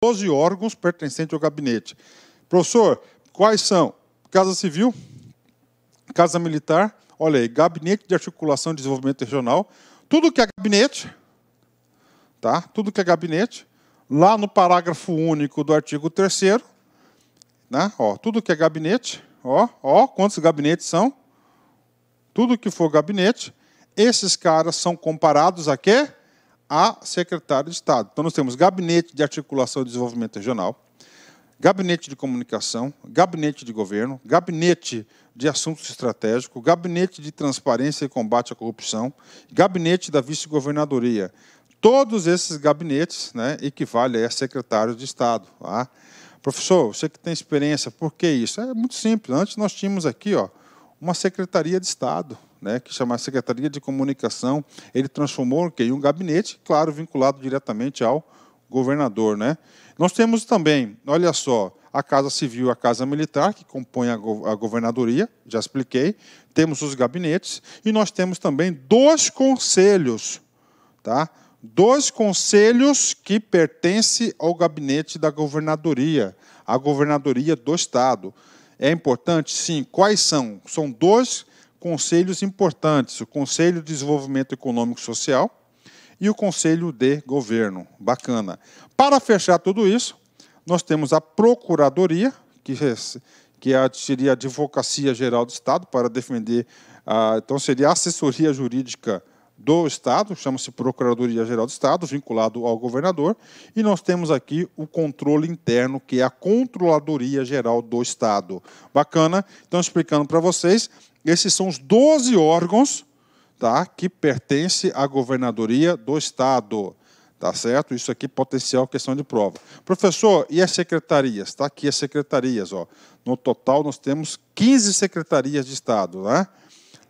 12 órgãos pertencentes ao gabinete. Professor, quais são? Casa Civil, Casa Militar, olha aí, Gabinete de Articulação e Desenvolvimento Regional, tudo que é gabinete, tá? Tudo que é gabinete, lá no parágrafo único do artigo 3 né? Ó, tudo que é gabinete, ó, ó, quantos gabinetes são? Tudo que for gabinete, esses caras são comparados a quê? a secretário de Estado. Então, nós temos gabinete de articulação e desenvolvimento regional, gabinete de comunicação, gabinete de governo, gabinete de assuntos estratégicos, gabinete de transparência e combate à corrupção, gabinete da vice-governadoria. Todos esses gabinetes né, equivalem a secretários de Estado. Tá? Professor, você que tem experiência, por que isso? É muito simples. Antes nós tínhamos aqui ó, uma secretaria de Estado né, que chama Secretaria de Comunicação, ele transformou em um gabinete, claro, vinculado diretamente ao governador. Né? Nós temos também, olha só, a Casa Civil e a Casa Militar, que compõem a, go a governadoria, já expliquei. Temos os gabinetes e nós temos também dois conselhos, tá? Dois conselhos que pertencem ao gabinete da governadoria, a governadoria do Estado. É importante? Sim. Quais são? São dois conselhos importantes: o Conselho de Desenvolvimento Econômico e Social e o Conselho de Governo. Bacana. Para fechar tudo isso, nós temos a Procuradoria, que, é que é seria a Advocacia Geral do Estado, para defender. então, seria a assessoria jurídica do Estado, chama-se Procuradoria Geral do Estado, vinculado ao governador, e nós temos aqui o controle interno, que é a Controladoria Geral do Estado. Bacana? Então, explicando para vocês, esses são os 12 órgãos tá, que pertencem à governadoria do Estado. Tá certo? Isso aqui potencial questão de prova. Professor, e as secretarias? Está aqui as secretarias. Ó. No total, nós temos 15 secretarias de Estado. Né?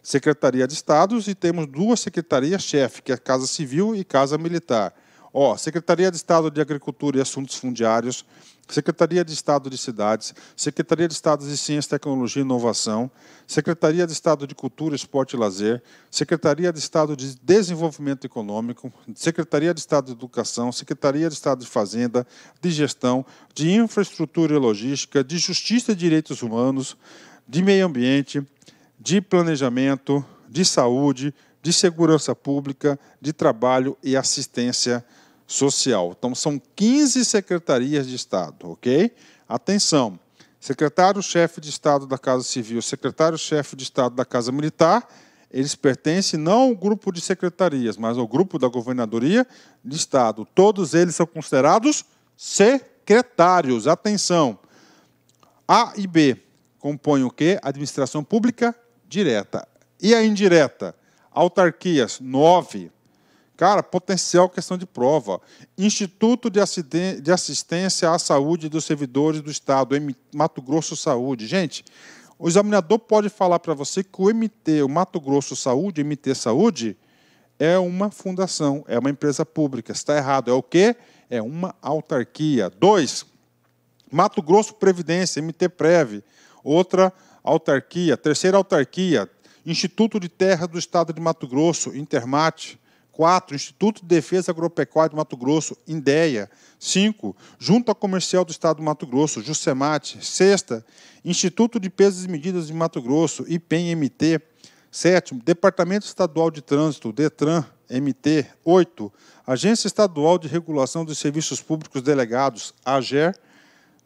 Secretaria de Estados e temos duas secretarias-chefe, que é a Casa Civil e Casa Militar. Ó, Secretaria de Estado de Agricultura e Assuntos Fundiários, Secretaria de Estado de Cidades, Secretaria de Estado de Ciência, Tecnologia e Inovação, Secretaria de Estado de Cultura, Esporte e Lazer, Secretaria de Estado de Desenvolvimento Econômico, Secretaria de Estado de Educação, Secretaria de Estado de Fazenda, de Gestão, de Infraestrutura e Logística, de Justiça e Direitos Humanos, de Meio Ambiente, de planejamento, de saúde, de segurança pública, de trabalho e assistência social. Então, são 15 secretarias de Estado, ok? Atenção! Secretário-chefe de Estado da Casa Civil, secretário-chefe de Estado da Casa Militar, eles pertencem não ao grupo de secretarias, mas ao grupo da governadoria de Estado. Todos eles são considerados secretários. Atenção! A e B compõem o quê? Administração pública direta. E a indireta? Autarquias, 9. Cara, potencial questão de prova. Instituto de, de Assistência à Saúde dos Servidores do Estado, M Mato Grosso Saúde. Gente, o examinador pode falar para você que o MT, o Mato Grosso Saúde, MT Saúde, é uma fundação, é uma empresa pública. Está errado. É o quê? É uma autarquia. Dois, Mato Grosso Previdência, MT Prev. Outra autarquia, terceira autarquia, Instituto de Terra do Estado de Mato Grosso, Intermate. 4. Instituto de Defesa Agropecuária de Mato Grosso, INDEA. 5. Junta Comercial do Estado do Mato Grosso, JUSEMAT. 6. Instituto de Pesos e Medidas de Mato Grosso, IPEM-MT. 7. Departamento Estadual de Trânsito, DETRAN, MT. 8. Agência Estadual de Regulação dos Serviços Públicos Delegados, AGER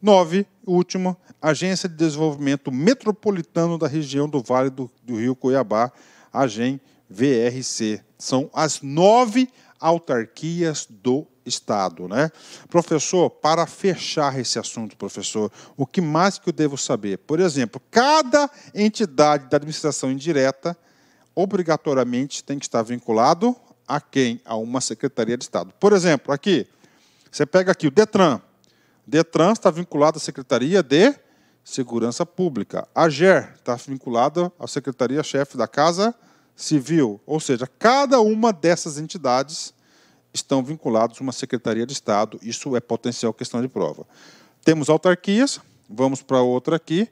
nove, último, Agência de Desenvolvimento Metropolitano da região do Vale do, do Rio Cuiabá, AGEM VRC. São as nove autarquias do Estado, né? Professor, para fechar esse assunto, professor, o que mais que eu devo saber? Por exemplo, cada entidade da administração indireta obrigatoriamente tem que estar vinculado a quem? A uma secretaria de Estado. Por exemplo, aqui, você pega aqui o Detran, Detran está vinculado à Secretaria de Segurança Pública. A GER está vinculada à Secretaria-Chefe da Casa Civil. Ou seja, cada uma dessas entidades estão vinculadas a uma Secretaria de Estado. Isso é potencial questão de prova. Temos autarquias, vamos para outra aqui.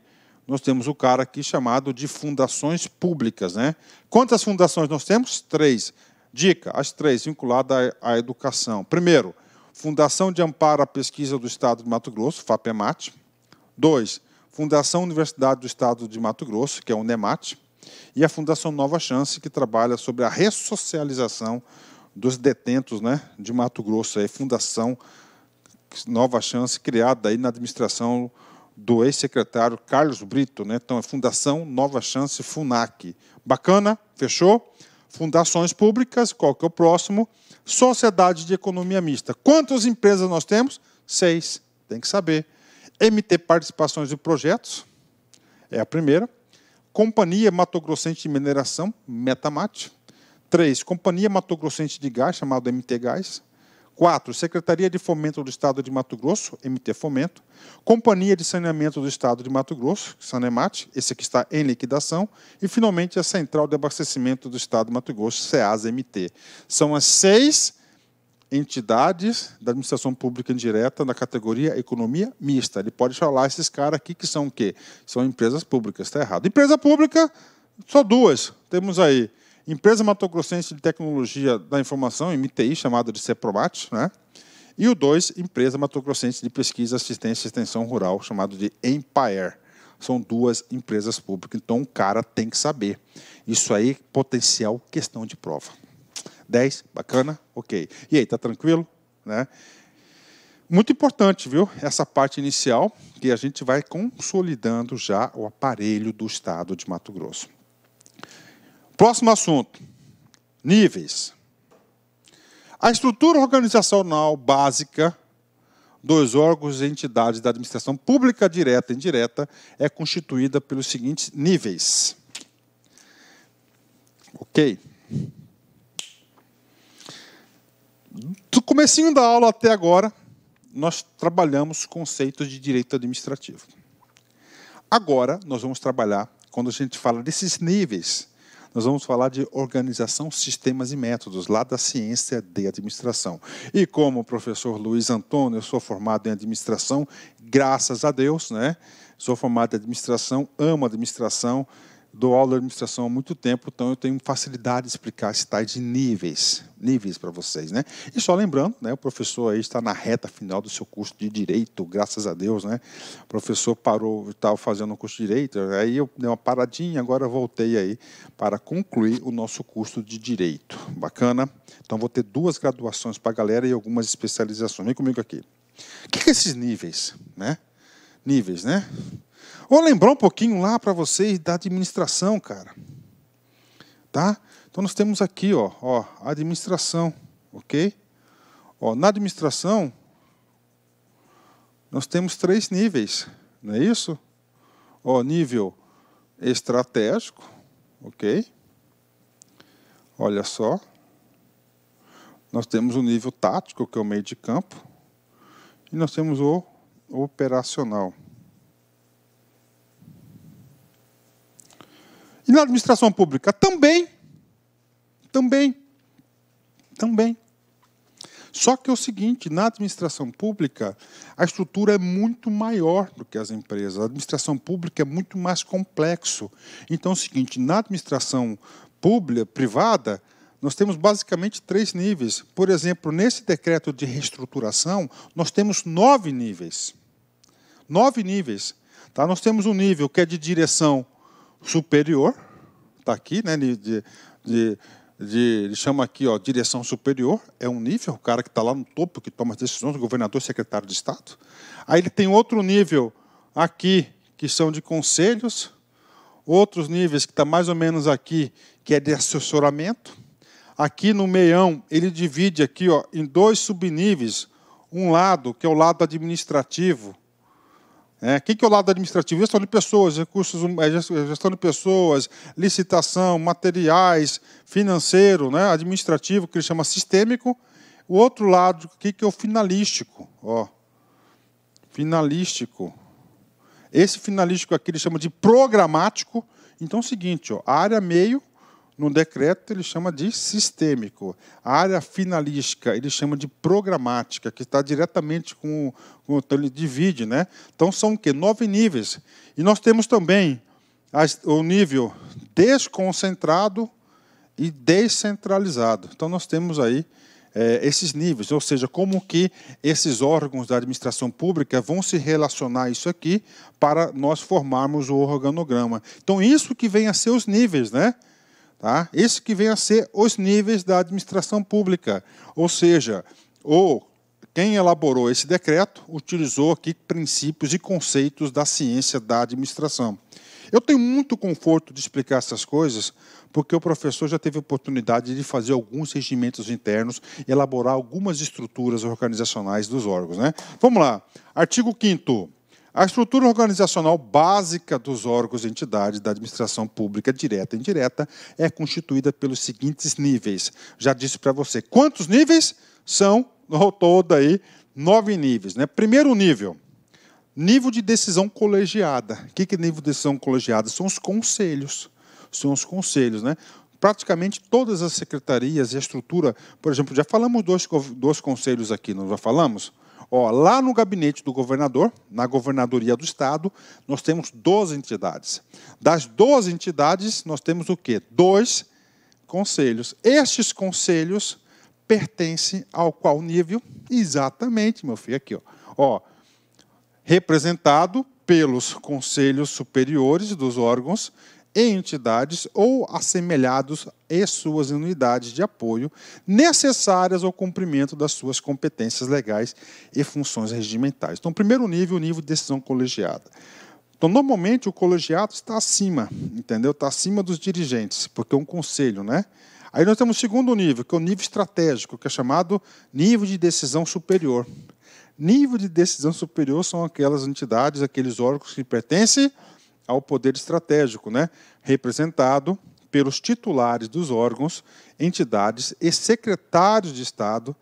Nós temos o cara aqui chamado de fundações públicas. Né? Quantas fundações nós temos? Três. Dica, as três vinculadas à educação. Primeiro, Fundação de Amparo à Pesquisa do Estado de Mato Grosso, FAPEMAT. 2. Fundação Universidade do Estado de Mato Grosso, que é o NEMAT. E a Fundação Nova Chance, que trabalha sobre a ressocialização dos detentos né, de Mato Grosso. É Fundação Nova Chance, criada aí na administração do ex-secretário Carlos Brito. Né? Então, é Fundação Nova Chance FUNAC. Bacana? Fechou? fundações públicas, qual que é o próximo? Sociedade de economia mista. Quantas empresas nós temos? Seis, tem que saber. MT Participações e Projetos, é a primeira. Companhia Mato Grossente de Mineração, Metamate. Três, Companhia Mato Grossente de Gás, chamado MT Gás. 4. Secretaria de Fomento do Estado de Mato Grosso, MT Fomento. Companhia de Saneamento do Estado de Mato Grosso, Sanemate, esse aqui está em liquidação. E, finalmente, a Central de Abastecimento do Estado de Mato Grosso, CEAS-MT. São as seis entidades da administração pública indireta na categoria economia mista. Ele pode falar esses caras aqui que são o quê? São empresas públicas, está errado. Empresa pública, só duas. Temos aí Empresa Mato de Tecnologia da Informação, MTI, chamada de CEPROMAT, né? E o 2, Empresa Mato de Pesquisa, Assistência e Extensão Rural, chamado de Empire. São duas empresas públicas, então o cara tem que saber. Isso aí, potencial questão de prova. 10, bacana? Ok. E aí, tá tranquilo? Né? Muito importante, viu? Essa parte inicial, que a gente vai consolidando já o aparelho do Estado de Mato Grosso. Próximo assunto: níveis. A estrutura organizacional básica dos órgãos e entidades da administração pública direta e indireta é constituída pelos seguintes níveis. Ok? Do comecinho da aula até agora, nós trabalhamos conceitos de direito administrativo. Agora, nós vamos trabalhar, quando a gente fala desses níveis nós vamos falar de organização, sistemas e métodos, lá da ciência de administração. E como o professor Luiz Antônio, eu sou formado em administração, graças a Deus, né? Sou formado em administração, amo administração, dou aula de administração há muito tempo, então eu tenho facilidade de explicar esses tais de níveis, níveis para vocês, né? E só lembrando, né, o professor aí está na reta final do seu curso de direito, graças a Deus, né? O professor parou, estava fazendo o um curso de direito, aí eu dei uma paradinha, agora voltei aí para concluir o nosso curso de direito. Bacana? Então vou ter duas graduações para a galera e algumas especializações. Vem comigo aqui. O que, que é esses níveis, né? Níveis, né? Ou lembrar um pouquinho lá para vocês da administração, cara. Tá? Então nós temos aqui, ó, ó, administração, ok? Ó, na administração nós temos três níveis, não é isso? Ó, nível estratégico, ok? Olha só, nós temos o nível tático, que é o meio de campo, e nós temos o operacional. E na administração pública? Também. Também. Também. Só que é o seguinte, na administração pública, a estrutura é muito maior do que as empresas. A administração pública é muito mais complexo. Então é o seguinte, na administração pública, privada, nós temos basicamente três níveis. Por exemplo, nesse decreto de reestruturação, nós temos nove níveis. Nove níveis. Tá? Nós temos um nível que é de direção superior, está aqui, né? De, de, de, ele chama aqui, ó, direção superior, é um nível, o cara que está lá no topo, que toma as decisões, governador, secretário de Estado. Aí ele tem outro nível aqui, que são de conselhos, outros níveis que está mais ou menos aqui, que é de assessoramento. Aqui no meião, ele divide aqui ó, em dois subníveis. Um lado, que é o lado administrativo, é, o que, que é o lado administrativo? Gestão de pessoas, recursos, hum, é, é, gestão de pessoas, licitação, materiais, financeiro, né, administrativo, que ele chama sistêmico. O outro lado, o que, que é o finalístico? Ó, finalístico. Esse finalístico aqui ele chama de programático. Então é o seguinte, ó, área meio no decreto, ele chama de sistêmico. A área finalística, ele chama de programática, que está diretamente com, com então ele divide, né? Então são o quê? Nove níveis. E nós temos também as, o nível desconcentrado e descentralizado. Então nós temos aí é, esses níveis, ou seja, como que esses órgãos da administração pública vão se relacionar isso aqui para nós formarmos o organograma. Então, isso que vem a ser os níveis, né? Tá? Esse que vem a ser os níveis da administração pública, ou seja, o quem elaborou esse decreto utilizou aqui princípios e conceitos da ciência da administração. Eu tenho muito conforto de explicar essas coisas, porque o professor já teve oportunidade de fazer alguns regimentos internos, elaborar algumas estruturas organizacionais dos órgãos. Né? Vamos lá. Artigo 5 a estrutura organizacional básica dos órgãos e entidades da administração pública direta e indireta é constituída pelos seguintes níveis. Já disse para você quantos níveis são no todo aí nove níveis, né? Primeiro nível, nível de decisão colegiada. O que é nível de decisão colegiada? São os conselhos. São os conselhos, né? praticamente todas as secretarias e a estrutura, por exemplo, já falamos dois, dois conselhos aqui, não já falamos? Ó, lá no gabinete do governador, na governadoria do estado, nós temos 12 entidades. Das 12 entidades, nós temos o quê? Dois conselhos. Estes conselhos pertencem ao qual nível? Exatamente, meu filho, aqui, ó. ó representado pelos conselhos superiores dos órgãos em entidades ou assemelhados e suas unidades de apoio necessárias ao cumprimento das suas competências legais e funções regimentais. Então, primeiro nível, o nível de decisão colegiada. Então, normalmente o colegiado está acima, entendeu? Está acima dos dirigentes, porque é um conselho, né? Aí nós temos o segundo nível, que é o nível estratégico, que é chamado nível de decisão superior. Nível de decisão superior são aquelas entidades, aqueles órgãos que pertencem ao poder estratégico, né? representado pelos titulares dos órgãos, entidades e secretários de Estado,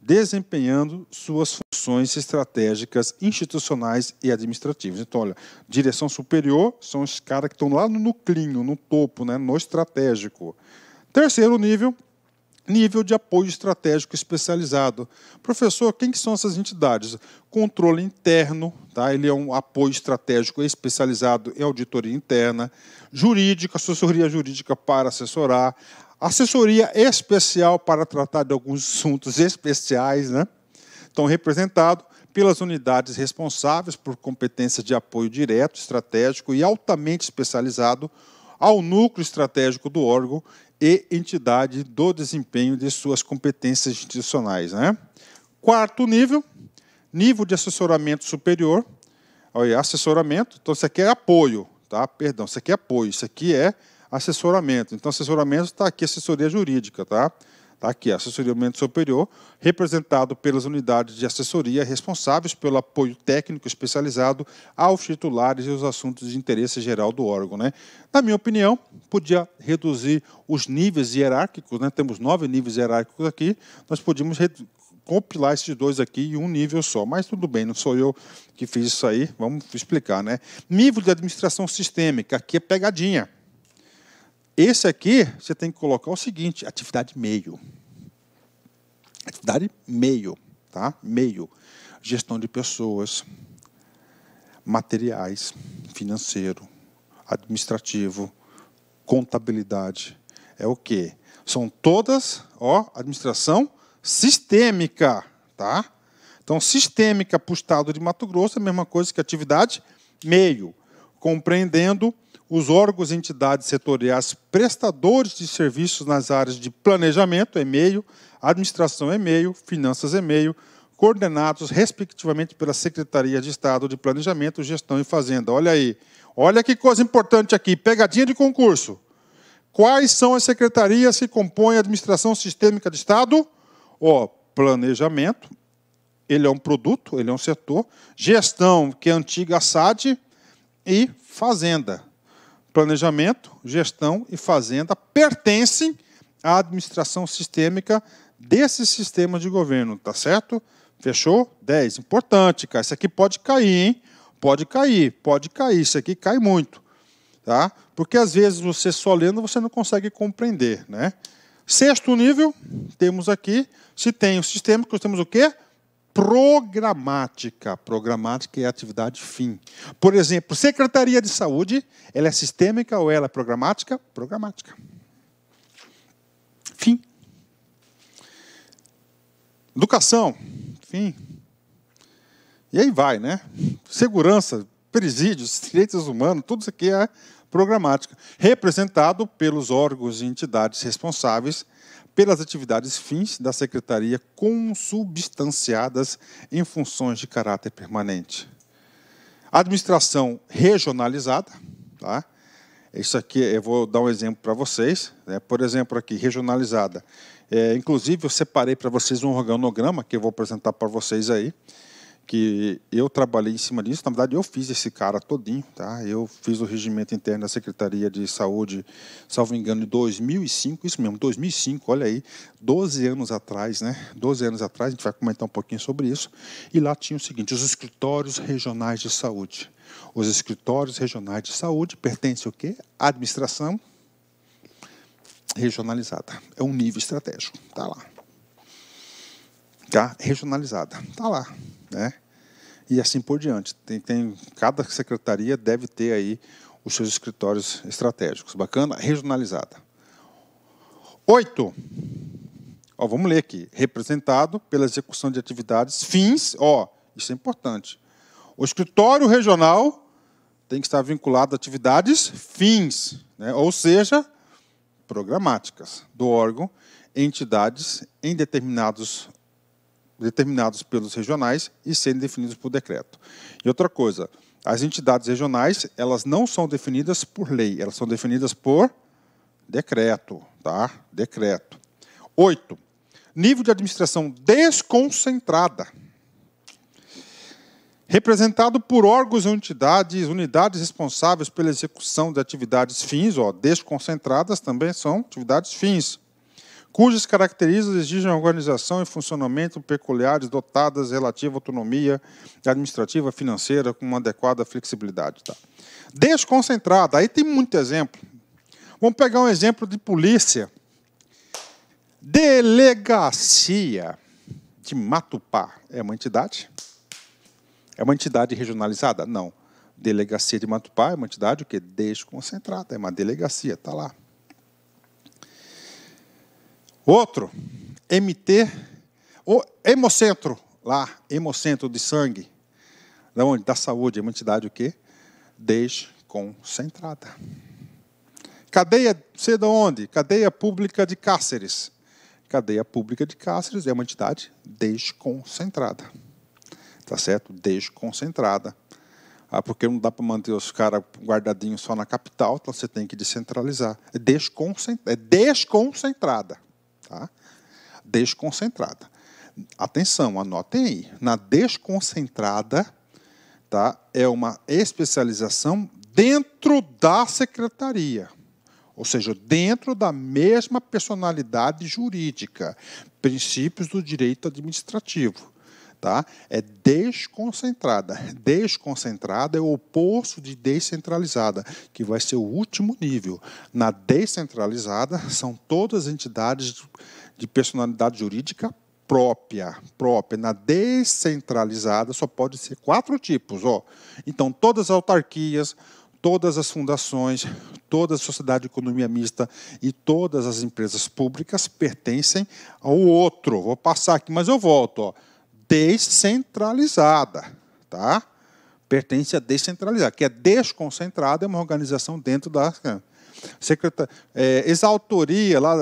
desempenhando suas funções estratégicas, institucionais e administrativas. Então, olha, direção superior são os caras que estão lá no núcleo, no topo, né? no estratégico. Terceiro nível, Nível de apoio estratégico especializado. Professor, quem que são essas entidades? Controle interno, tá? ele é um apoio estratégico especializado em auditoria interna, jurídica, assessoria jurídica para assessorar, assessoria especial para tratar de alguns assuntos especiais, né? então representado pelas unidades responsáveis por competência de apoio direto, estratégico e altamente especializado ao núcleo estratégico do órgão e entidade do desempenho de suas competências institucionais. Né? Quarto nível, nível de assessoramento superior. Olha, assessoramento, então isso aqui é apoio, tá? Perdão, isso aqui é apoio, isso aqui é assessoramento. Então, assessoramento está aqui, assessoria jurídica, tá? Tá aqui, assessoramento superior, representado pelas unidades de assessoria responsáveis pelo apoio técnico especializado aos titulares e os assuntos de interesse geral do órgão. Né? Na minha opinião, podia reduzir os níveis hierárquicos, né? temos nove níveis hierárquicos aqui, nós podíamos compilar esses dois aqui em um nível só. Mas tudo bem, não sou eu que fiz isso aí, vamos explicar. Né? Nível de administração sistêmica, aqui é pegadinha. Esse aqui, você tem que colocar o seguinte, atividade meio. Atividade meio, tá? Meio. Gestão de pessoas, materiais, financeiro, administrativo, contabilidade. É o quê? São todas, ó, administração sistêmica, tá? Então, sistêmica para o estado de Mato Grosso é a mesma coisa que atividade meio, compreendendo os órgãos e entidades setoriais prestadores de serviços nas áreas de planejamento, e-mail, administração, e-mail, finanças, e-mail, coordenados, respectivamente, pela Secretaria de Estado de Planejamento, Gestão e Fazenda. Olha aí. Olha que coisa importante aqui, pegadinha de concurso. Quais são as secretarias que compõem a administração sistêmica de Estado? Ó, planejamento, ele é um produto, ele é um setor. Gestão, que é a antiga SAD, e fazenda. Planejamento, gestão e fazenda pertencem à administração sistêmica desse sistema de governo, tá certo? Fechou? 10. Importante, cara. Isso aqui pode cair, hein? Pode cair, pode cair. Isso aqui cai muito, tá? Porque às vezes você só lendo você não consegue compreender, né? Sexto nível, temos aqui, se tem o sistêmico, temos o quê? programática. Programática é atividade fim. Por exemplo, Secretaria de Saúde, ela é sistêmica ou ela é programática? Programática. Fim. Educação, fim. E aí vai, né? Segurança, presídios, direitos humanos, tudo isso aqui é programática, representado pelos órgãos e entidades responsáveis pelas atividades fins da Secretaria consubstanciadas em funções de caráter permanente. Administração regionalizada, tá? Isso aqui, eu vou dar um exemplo para vocês. Né? Por exemplo, aqui, regionalizada. É, inclusive, eu separei para vocês um organograma que eu vou apresentar para vocês aí que eu trabalhei em cima disso. Na verdade, eu fiz esse cara todinho, tá? Eu fiz o regimento interno da Secretaria de Saúde, salvo engano, em 2005, isso mesmo, 2005, olha aí, 12 anos atrás, né? 12 anos atrás, a gente vai comentar um pouquinho sobre isso. E lá tinha o seguinte, os escritórios regionais de saúde. Os escritórios regionais de saúde pertencem o quê? À administração regionalizada. É um nível estratégico, tá lá tá? regionalizada. Está lá. Né? E assim por diante. Tem, tem, cada secretaria deve ter aí os seus escritórios estratégicos. Bacana? Regionalizada. Oito. Ó, vamos ler aqui. Representado pela execução de atividades fins. Ó, isso é importante. O escritório regional tem que estar vinculado a atividades fins, né? ou seja, programáticas do órgão, entidades em determinados determinados pelos regionais e serem definidos por decreto. E outra coisa, as entidades regionais, elas não são definidas por lei, elas são definidas por decreto, tá? Decreto. Oito, nível de administração desconcentrada. Representado por órgãos e entidades, unidades responsáveis pela execução de atividades fins, ó, desconcentradas também são atividades fins, cujas características exigem organização e funcionamento peculiares dotadas relativa autonomia administrativa, financeira, com uma adequada flexibilidade. Tá? Desconcentrada, aí tem muito exemplo. Vamos pegar um exemplo de polícia. Delegacia de Matupá é uma entidade? É uma entidade regionalizada? Não. Delegacia de Matupá é uma entidade o quê? desconcentrada, é uma delegacia, está lá. Outro, MT, o hemocentro, lá, hemocentro de sangue. Da onde? Da saúde, é uma entidade o quê? Desconcentrada. Cadeia, sei é de onde? Cadeia Pública de Cáceres. Cadeia Pública de Cáceres é uma entidade desconcentrada. Tá certo? Desconcentrada. Ah, porque não dá para manter os caras guardadinhos só na capital, então você tem que descentralizar. É, desconcent... é desconcentrada tá? Desconcentrada. Atenção, anotem aí. Na desconcentrada, tá? É uma especialização dentro da secretaria, ou seja, dentro da mesma personalidade jurídica, princípios do direito administrativo tá? É desconcentrada. Desconcentrada é o oposto de descentralizada, que vai ser o último nível. Na descentralizada são todas as entidades de personalidade jurídica própria, própria. Na descentralizada só pode ser quatro tipos, ó. Então todas as autarquias, todas as fundações, toda a sociedade de economia mista e todas as empresas públicas pertencem ao outro. Vou passar aqui, mas eu volto. Ó descentralizada, tá? Pertence a descentralizada, que é desconcentrada, é uma organização dentro da é, secretaria, é, exautoria lá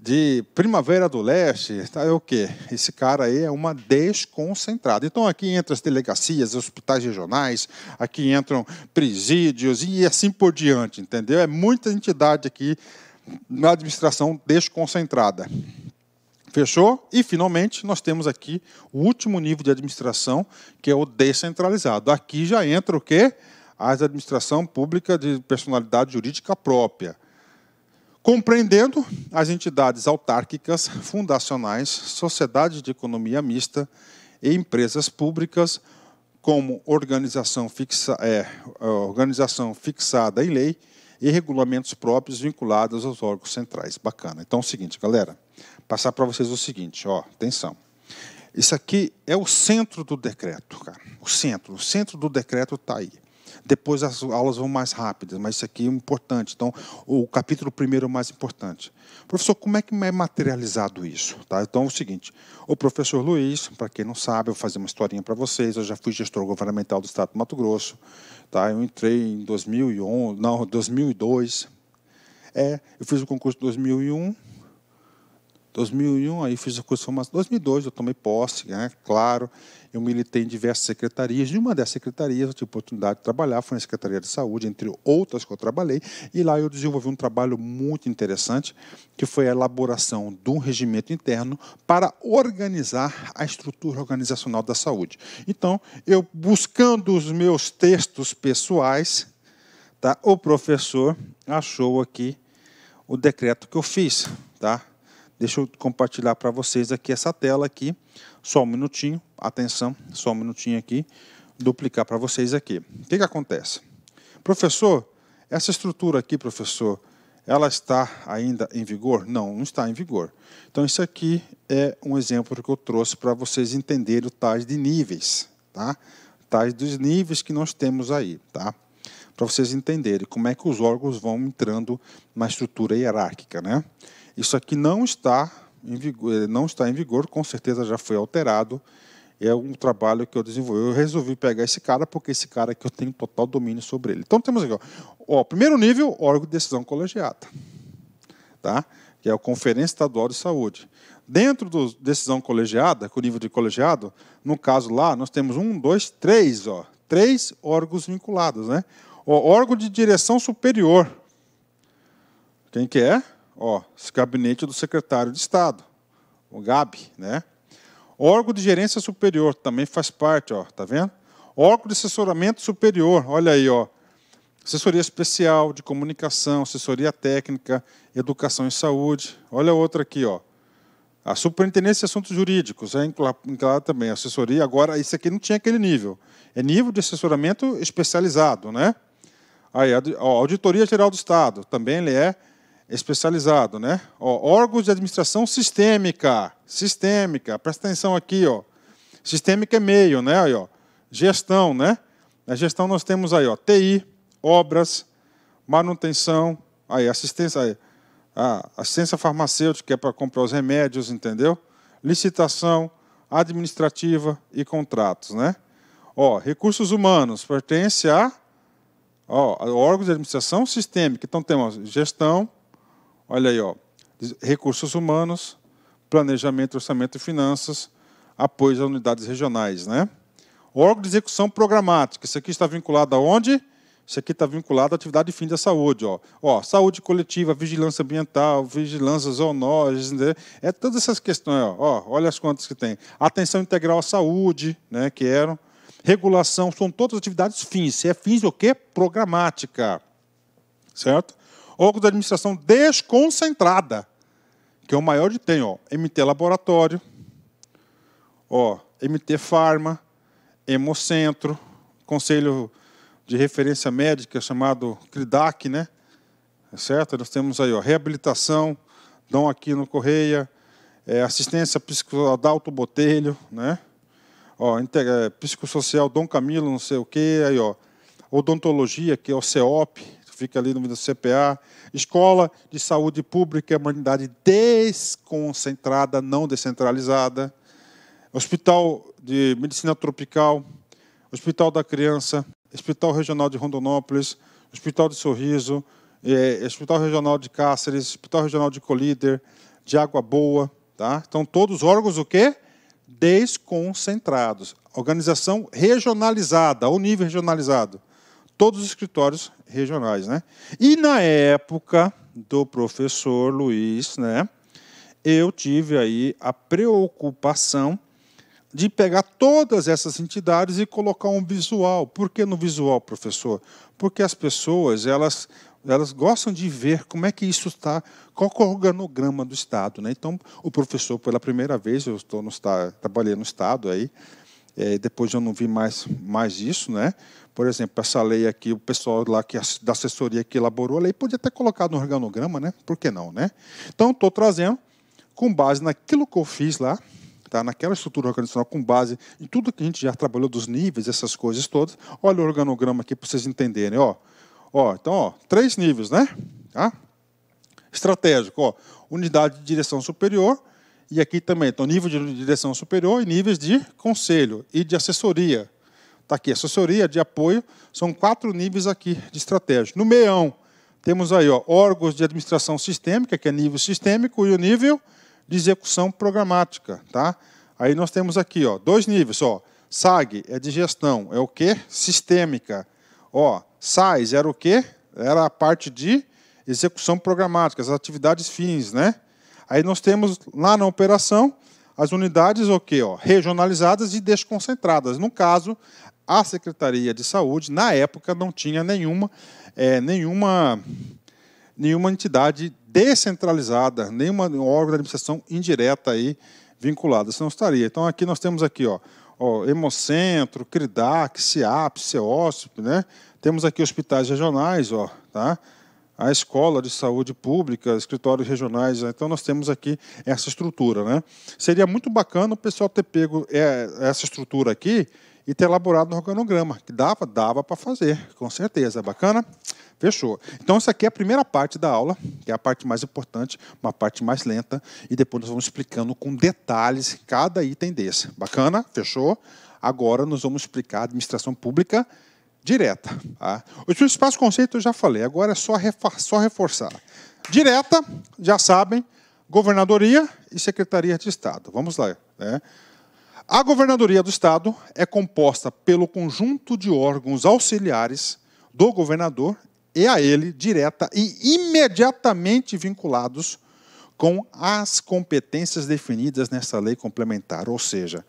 de Primavera do Leste, tá, é o quê? Esse cara aí é uma desconcentrada. Então aqui entram as delegacias, hospitais regionais, aqui entram presídios e assim por diante, entendeu? É muita entidade aqui na administração desconcentrada. Fechou? E, finalmente, nós temos aqui o último nível de administração, que é o descentralizado. Aqui já entra o quê? A administração pública de personalidade jurídica própria. Compreendendo as entidades autárquicas, fundacionais, sociedades de economia mista e empresas públicas como organização, fixa, é, é organização fixada em lei e regulamentos próprios vinculados aos órgãos centrais. Bacana. Então é o seguinte, galera passar para vocês o seguinte, ó, atenção. Isso aqui é o centro do decreto, cara. O centro, o centro do decreto está aí. Depois as aulas vão mais rápidas, mas isso aqui é importante. Então, o capítulo primeiro é o mais importante. Professor, como é que é materializado isso? Tá? Então, é o seguinte: o professor Luiz, para quem não sabe, eu vou fazer uma historinha para vocês. Eu já fui gestor governamental do Estado do Mato Grosso. Tá? Eu entrei em 2011, não, 2002. É, eu fiz o concurso em 2001 2001, aí fiz o curso de formação. 2002, eu tomei posse, né? claro. Eu militei em diversas secretarias. E uma dessas secretarias eu tive a oportunidade de trabalhar, foi na Secretaria de Saúde, entre outras que eu trabalhei. E lá eu desenvolvi um trabalho muito interessante, que foi a elaboração de um regimento interno para organizar a estrutura organizacional da saúde. Então, eu buscando os meus textos pessoais, tá? o professor achou aqui o decreto que eu fiz. Tá? Deixa eu compartilhar para vocês aqui essa tela aqui. Só um minutinho, atenção, só um minutinho aqui. Duplicar para vocês aqui. O que, que acontece? Professor, essa estrutura aqui, professor, ela está ainda em vigor? Não, não está em vigor. Então, isso aqui é um exemplo que eu trouxe para vocês entenderem o tais de níveis, tá? Tais dos níveis que nós temos aí, tá? Para vocês entenderem como é que os órgãos vão entrando na estrutura hierárquica, né? Isso aqui não está em vigor, eh, não está em vigor, com certeza já foi alterado. É um trabalho que eu desenvolvi. Eu resolvi pegar esse cara porque esse cara aqui é eu tenho total domínio sobre ele. Então temos aqui, ó, ó primeiro nível, órgão de decisão colegiada, tá? Que é a Conferência Estadual de Saúde. Dentro da decisão colegiada, com o nível de colegiado, no caso lá, nós temos um, dois, três, ó, três órgãos vinculados, né? O órgão de direção superior. Quem que é? ó, gabinete é do secretário de Estado, o GAB, né? Órgão de gerência superior também faz parte, ó, tá vendo? Órgão de assessoramento superior, olha aí, ó. Assessoria especial de comunicação, assessoria técnica, educação e saúde. Olha outra aqui, ó. A superintendência de assuntos jurídicos é incluída também, assessoria. Agora, isso aqui não tinha aquele nível. É nível de assessoramento especializado, né? Aí, a Auditoria Geral do Estado também ele é especializado, né? Ó, órgãos de administração sistêmica, sistêmica. Presta atenção aqui, ó. Sistêmica é meio, né? Aí, ó. Gestão, né? Na gestão nós temos aí, ó, TI, obras, manutenção, aí assistência, aí, assistência farmacêutica é para comprar os remédios, entendeu? Licitação, administrativa e contratos, né? Ó, recursos humanos pertence a ó, órgãos de administração sistêmica. Então temos gestão, Olha aí, ó. Recursos humanos, planejamento, orçamento e finanças, apoio às unidades regionais, né? Órgão de execução programática. Isso aqui está vinculado aonde? Isso aqui está vinculado à atividade fim da saúde. Ó. Ó, saúde coletiva, vigilância ambiental, vigilância zoonoses, né? é todas essas questões. Ó. ó. olha as quantas que tem. Atenção integral à saúde, né, que eram. Regulação, são todas atividades fins. Se é fins o quê? Programática. Certo? órgãos de administração desconcentrada, que é o maior de tem, ó, MT Laboratório, ó, MT Farma, Hemocentro, Conselho de Referência Médica chamado CRIDAC, né? É certo? Nós temos aí, ó, reabilitação, Dom Aquino Correia, é, assistência psicoadalto Botelho, né? Ó, é, psicossocial Dom Camilo, não sei o quê, aí ó, odontologia, que é o CEOP, fica ali no CPA, escola de saúde pública, é uma unidade desconcentrada, não descentralizada, hospital de medicina tropical, hospital da criança, hospital regional de Rondonópolis, hospital de Sorriso, é, hospital regional de Cáceres, hospital regional de Colíder, de Água Boa, tá? Então todos órgãos o quê? Desconcentrados. Organização regionalizada, ao nível regionalizado. Todos os escritórios regionais. Né? E na época do professor Luiz, né, eu tive aí a preocupação de pegar todas essas entidades e colocar um visual. Por que no visual, professor? Porque as pessoas, elas elas gostam de ver como é que isso está, qual é o organograma do Estado. Né? Então, o professor, pela primeira vez, eu estou no, trabalhei no Estado aí, é, depois eu não vi mais, mais isso, né? Por exemplo, essa lei aqui, o pessoal lá que, da assessoria que elaborou a lei podia ter colocado no organograma, né? Por que não, né? Então, estou trazendo com base naquilo que eu fiz lá, tá? naquela estrutura organizacional, com base em tudo que a gente já trabalhou dos níveis, essas coisas todas. Olha o organograma aqui para vocês entenderem. Ó. Ó, então, ó, três níveis, né? Tá? Estratégico, ó, unidade de direção superior, e aqui também, então, nível de direção superior e níveis de conselho e de assessoria. Está aqui, assessoria de apoio, são quatro níveis aqui de estratégia. No meião, temos aí ó, órgãos de administração sistêmica, que é nível sistêmico, e o nível de execução programática. Tá? Aí nós temos aqui ó, dois níveis. Ó. SAG é de gestão, é o que? Sistêmica. Ó, SAIS era o que? Era a parte de execução programática, as atividades fins, né? Aí nós temos lá na operação as unidades o quê? Ó, regionalizadas e desconcentradas. No caso, a Secretaria de Saúde, na época, não tinha nenhuma, é, nenhuma, nenhuma entidade descentralizada, nenhuma órgão de administração indireta aí vinculada, senão estaria. Então aqui nós temos aqui, ó, ó Hemocentro, CRIDAC, CIAP, CEOSP, né? Temos aqui hospitais regionais, ó, tá? a escola de saúde pública, escritórios regionais. Né? Então, nós temos aqui essa estrutura. Né? Seria muito bacana o pessoal ter pego é, essa estrutura aqui e ter elaborado um organograma, que dava, dava para fazer, com certeza. É bacana? Fechou. Então, essa aqui é a primeira parte da aula, que é a parte mais importante, uma parte mais lenta, e depois nós vamos explicando com detalhes cada item desse. Bacana? Fechou? Agora nós vamos explicar a administração pública direta. Tá? Os principais conceitos eu já falei, agora é só, só reforçar. Direta, já sabem, governadoria e secretaria de Estado. Vamos lá. Né? A governadoria do Estado é composta pelo conjunto de órgãos auxiliares do governador e a ele direta e imediatamente vinculados com as competências definidas nessa lei complementar, ou seja,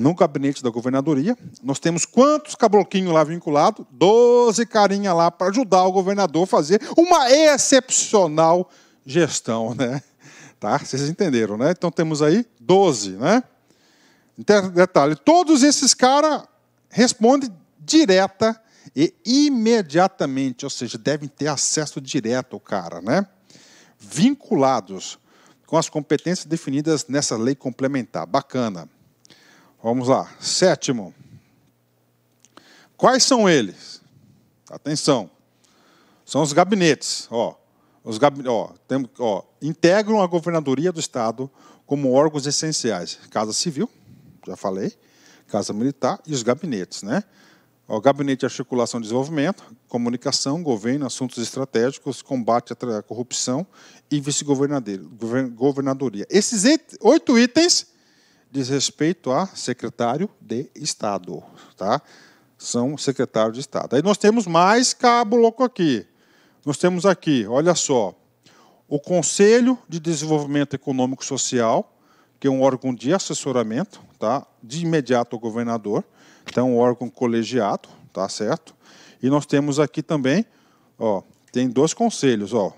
no gabinete da governadoria. Nós temos quantos cabloquinhos lá vinculados? Doze carinha lá para ajudar o governador a fazer uma excepcional gestão, né? Tá? Vocês entenderam, né? Então temos aí 12, né? Detalhe, todos esses caras respondem direta e imediatamente, ou seja, devem ter acesso direto ao cara, né? Vinculados com as competências definidas nessa lei complementar. Bacana. Vamos lá. Sétimo. Quais são eles? Atenção. São os gabinetes. Ó, os gabin ó, tem, ó, integram a governadoria do Estado como órgãos essenciais. Casa Civil, já falei. Casa Militar e os gabinetes. Né? O Gabinete de Articulação e Desenvolvimento, Comunicação, Governo, Assuntos Estratégicos, Combate à Corrupção e Vice-Governadoria. Esses oito itens diz respeito a secretário de Estado, tá? São secretário de Estado. Aí nós temos mais cabo louco aqui. Nós temos aqui, olha só, o Conselho de Desenvolvimento Econômico Social, que é um órgão de assessoramento, tá? De imediato ao governador, então um órgão colegiado, tá certo? E nós temos aqui também, ó, tem dois conselhos, ó.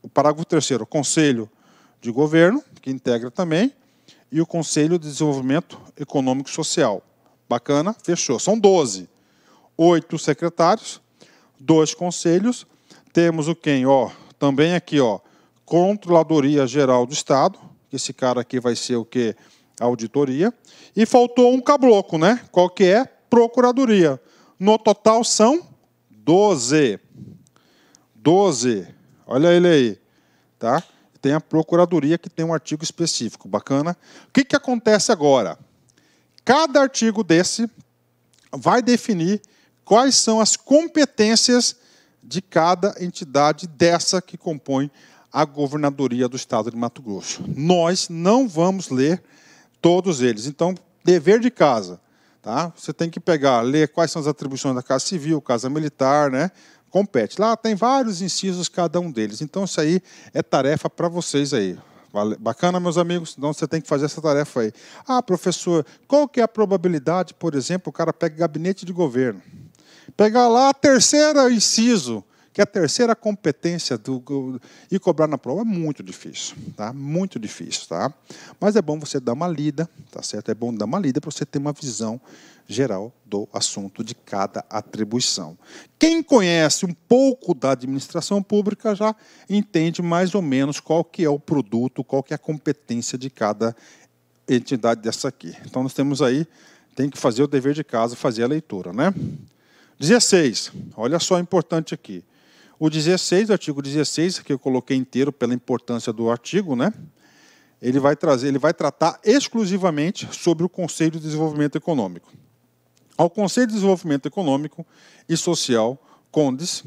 O parágrafo terceiro, Conselho de Governo, que integra também, e o Conselho de Desenvolvimento Econômico e Social. Bacana? Fechou. São 12. Oito secretários, dois conselhos. Temos o quem? Ó, também aqui, ó, Controladoria Geral do Estado. Esse cara aqui vai ser o que? Auditoria. E faltou um cabloco, né? Qual que é? Procuradoria. No total são 12. 12. Olha ele aí, tá? tem a Procuradoria, que tem um artigo específico. Bacana? O que, que acontece agora? Cada artigo desse vai definir quais são as competências de cada entidade dessa que compõe a governadoria do estado de Mato Grosso. Nós não vamos ler todos eles. Então, dever de casa. Tá? Você tem que pegar, ler quais são as atribuições da Casa Civil, Casa Militar, né? compete. Lá tem vários incisos cada um deles. Então isso aí é tarefa para vocês aí. Bacana, meus amigos? Então você tem que fazer essa tarefa aí. Ah, professor, qual que é a probabilidade, por exemplo, o cara pega gabinete de governo? Pegar lá terceiro inciso, que a terceira competência do e cobrar na prova é muito difícil, tá? Muito difícil, tá? Mas é bom você dar uma lida, tá certo? É bom dar uma lida para você ter uma visão geral do assunto de cada atribuição. Quem conhece um pouco da administração pública já entende mais ou menos qual que é o produto, qual que é a competência de cada entidade dessa aqui. Então nós temos aí tem que fazer o dever de casa, fazer a leitura, né? 16. Olha só importante aqui. O 16, o artigo 16, que eu coloquei inteiro pela importância do artigo, né? Ele vai trazer, ele vai tratar exclusivamente sobre o Conselho de Desenvolvimento Econômico. Ao Conselho de Desenvolvimento Econômico e Social, CONDES,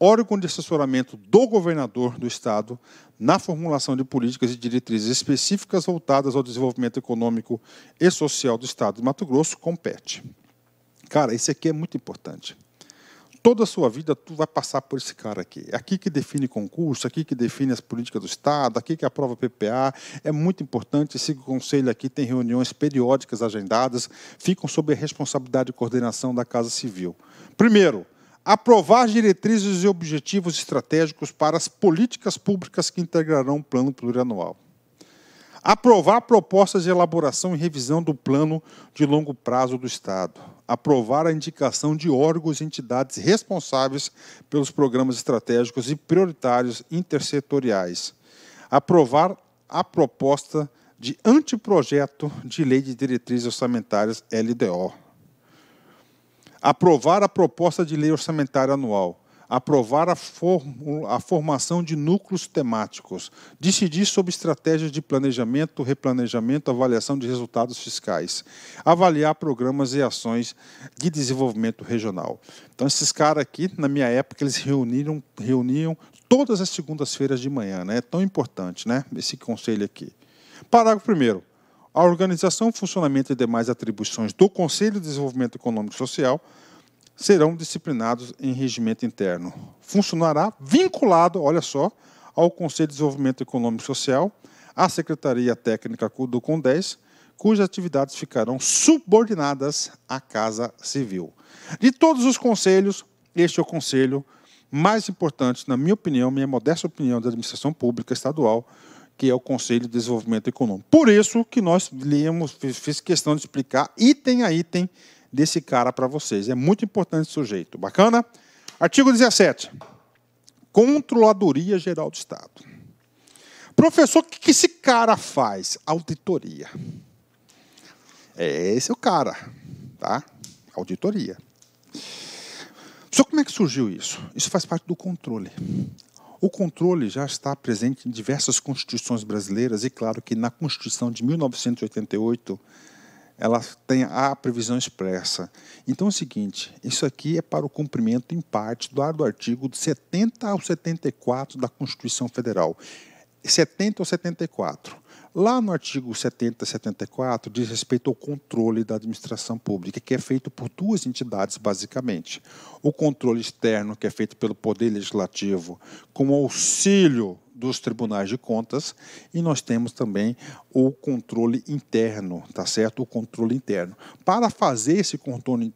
órgão de assessoramento do governador do estado na formulação de políticas e diretrizes específicas voltadas ao desenvolvimento econômico e social do estado de Mato Grosso, compete. Cara, isso aqui é muito importante toda a sua vida tu vai passar por esse cara aqui. É Aqui que define concurso, é aqui que define as políticas do Estado, aqui que é aprova PPA. É muito importante, siga o conselho aqui, tem reuniões periódicas agendadas, ficam sob a responsabilidade e coordenação da Casa Civil. Primeiro, aprovar diretrizes e objetivos estratégicos para as políticas públicas que integrarão o plano plurianual. Aprovar propostas de elaboração e revisão do plano de longo prazo do Estado aprovar a indicação de órgãos e entidades responsáveis pelos programas estratégicos e prioritários intersetoriais, aprovar a proposta de anteprojeto de lei de diretrizes orçamentárias LDO, aprovar a proposta de lei orçamentária anual, aprovar a, a formação de núcleos temáticos, decidir sobre estratégias de planejamento, replanejamento, avaliação de resultados fiscais, avaliar programas e ações de desenvolvimento regional. Então, esses caras aqui, na minha época, eles reuniram, reuniam todas as segundas-feiras de manhã. Né? É tão importante né? esse conselho aqui. Parágrafo 1. A organização, funcionamento e demais atribuições do Conselho de Desenvolvimento Econômico e Social serão disciplinados em regimento interno. Funcionará vinculado, olha só, ao Conselho de Desenvolvimento Econômico e Social, à Secretaria Técnica do CONDES, cujas atividades ficarão subordinadas à Casa Civil. De todos os conselhos, este é o conselho mais importante, na minha opinião, minha modesta opinião da administração pública estadual, que é o Conselho de Desenvolvimento Econômico. Por isso que nós liamos, fiz questão de explicar item a item desse cara para vocês. É muito importante esse sujeito. Bacana? Artigo 17. Controladoria Geral do Estado. Professor, o que esse cara faz? Auditoria. É esse é o cara, tá? Auditoria. Só como é que surgiu isso? Isso faz parte do controle. O controle já está presente em diversas constituições brasileiras e, claro, que na Constituição de 1988 ela tem a previsão expressa. Então é o seguinte, isso aqui é para o cumprimento em parte do, do artigo 70 ao 74 da Constituição Federal. 70 ao 74. Lá no artigo 70 e 74 diz respeito ao controle da administração pública, que é feito por duas entidades, basicamente. O controle externo, que é feito pelo Poder Legislativo, com auxílio dos tribunais de contas e nós temos também o controle interno, tá certo? O controle interno. Para fazer esse controle,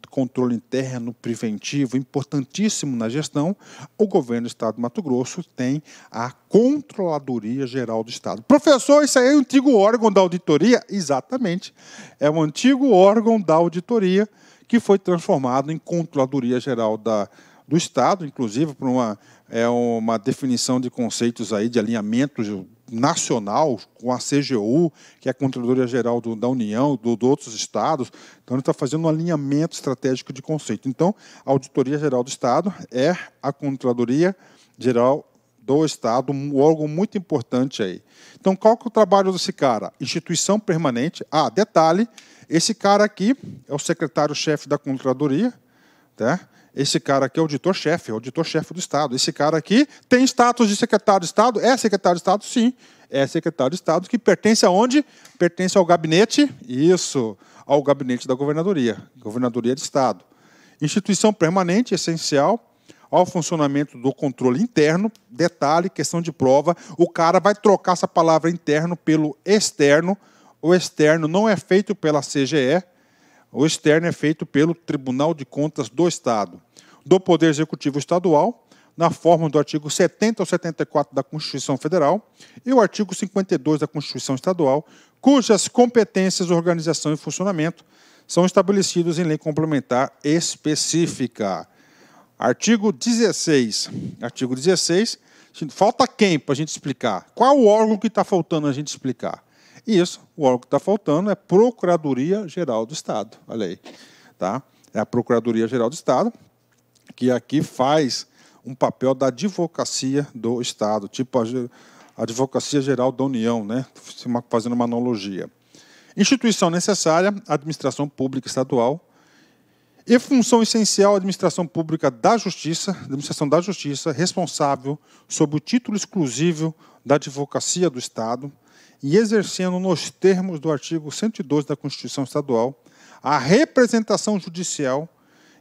interno preventivo importantíssimo na gestão, o governo do Estado de Mato Grosso tem a Controladoria Geral do Estado. Professor, isso aí é o um antigo órgão da auditoria? Exatamente. É o um antigo órgão da auditoria que foi transformado em Controladoria Geral da, do Estado, inclusive por uma é uma definição de conceitos aí de alinhamento nacional com a CGU, que é a Controladoria Geral do, da União, do, outros estados. Então, ele está fazendo um alinhamento estratégico de conceito. Então, a Auditoria Geral do Estado é a Controladoria Geral do Estado, um órgão muito importante aí. Então, qual que é o trabalho desse cara? Instituição permanente. Ah, detalhe, esse cara aqui é o secretário-chefe da Controladoria, tá? Esse cara aqui é auditor-chefe, é auditor-chefe do Estado. Esse cara aqui tem status de secretário de Estado? É secretário de Estado? Sim. É secretário de Estado que pertence aonde? Pertence ao gabinete, isso, ao gabinete da governadoria, governadoria de Estado. Instituição permanente, essencial ao funcionamento do controle interno. Detalhe, questão de prova, o cara vai trocar essa palavra interno pelo externo. O externo não é feito pela CGE, o externo é feito pelo Tribunal de Contas do Estado, do Poder Executivo Estadual, na forma do artigo 70 ao 74 da Constituição Federal e o artigo 52 da Constituição Estadual, cujas competências, organização e funcionamento são estabelecidos em lei complementar específica. Artigo 16. Artigo 16. Falta quem para a gente explicar? Qual o órgão que está faltando a gente explicar? E isso, o órgão que está faltando é Procuradoria Geral do Estado, Olha aí Tá? É a Procuradoria Geral do Estado, que aqui faz um papel da advocacia do Estado, tipo a Advocacia Geral da União, né? fazendo uma analogia. Instituição necessária, administração pública estadual. E função essencial, administração pública da justiça, administração da justiça, responsável sob o título exclusivo da advocacia do Estado, e exercendo, nos termos do artigo 112 da Constituição Estadual, a representação judicial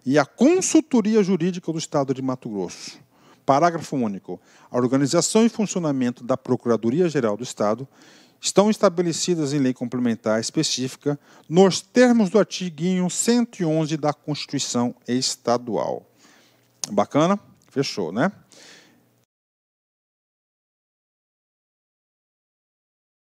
e a consultoria jurídica do Estado de Mato Grosso. Parágrafo único. A organização e funcionamento da Procuradoria-Geral do Estado estão estabelecidas em lei complementar específica nos termos do artiguinho 111 da Constituição Estadual. Bacana? Fechou, né?